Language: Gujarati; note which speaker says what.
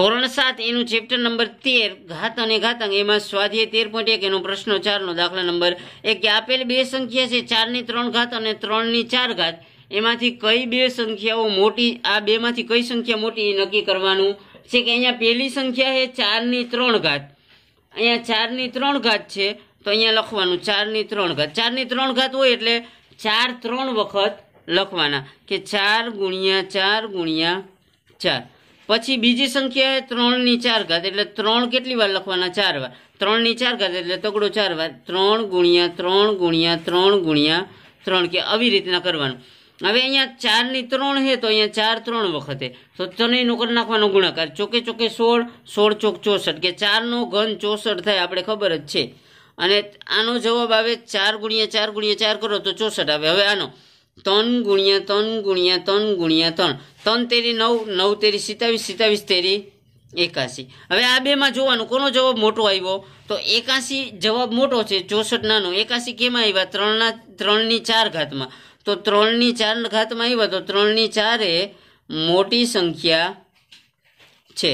Speaker 1: ધોરણ સાત એનું ચેપ્ટર નંબર તેર ઘાત અને ઘાતંક એમાં સ્વાધ્યાય તેર પોઈન્ટ એક એનો પ્રશ્ન ચારનો દાખલા નંબર એક કે આપેલ બે સંખ્યા છે ચારની ત્રણ ઘાત અને ત્રણની ચાર ઘાત એમાંથી કઈ બે સંખ્યાઓ મોટી આ બેમાંથી કઈ સંખ્યા મોટી એ નક્કી કરવાનું છે કે અહીંયા પહેલી સંખ્યા છે ચારની ત્રણ ઘાત અહીંયા ચારની ત્રણ ઘાત છે તો અહીંયા લખવાનું ચારની ત્રણ ઘાત ચારની ત્રણ ઘાત હોય એટલે ચાર ત્રણ વખત લખવાના કે ચાર ગુણ્યા ચાર ગુણ્યા ચાર પછી બીજી સંખ્યા ત્રણની ચાર ઘાત એટલે ત્રણ કેટલી વાર લખવાના ચાર વાર ત્રણની ચાર ઘાત એટલે તગડો ચાર વાર ત્રણ ગુણ્યા ત્રણ ગુણ્યા ત્રણ ગુણ્યા ત્રણ કે આવી રીતના કરવાનું હવે અહીંયા ચારની ત્રણ છે તો અહીંયા ચાર ત્રણ વખતે તો ત્રણેય નોકર નાખવાનો ગુણાકાર ચોકે ચોકે સોળ સોળ ચોક ચોસઠ કે ચારનો ઘન ચોસઠ થાય આપણે ખબર જ છે અને આનો જવાબ આવે ચાર ગુણ્યા ચાર ગુણ્યા ચાર કરો તો ચોસઠ આવે હવે આનો ત્રણ ગુણ્યા ત્રણ ગુણ્યા ત્રણ ગુણ્યા ત્રણ ત્રણ તેરી નવ નવ તેરી સિત્તાવીસ સિત્તાવીસ તેરી એકાસી હવે આ બેમાં જોવાનું કોનો જવાબ મોટો આવ્યો તો એકાસી જવાબ મોટો છે ચોસઠ નાનો એકાસી કેમાં આવ્યા ત્રણના ત્રણની ચાર ઘાતમાં તો ત્રણની ચાર ઘાતમાં આવ્યા તો ત્રણની ચારે મોટી સંખ્યા છે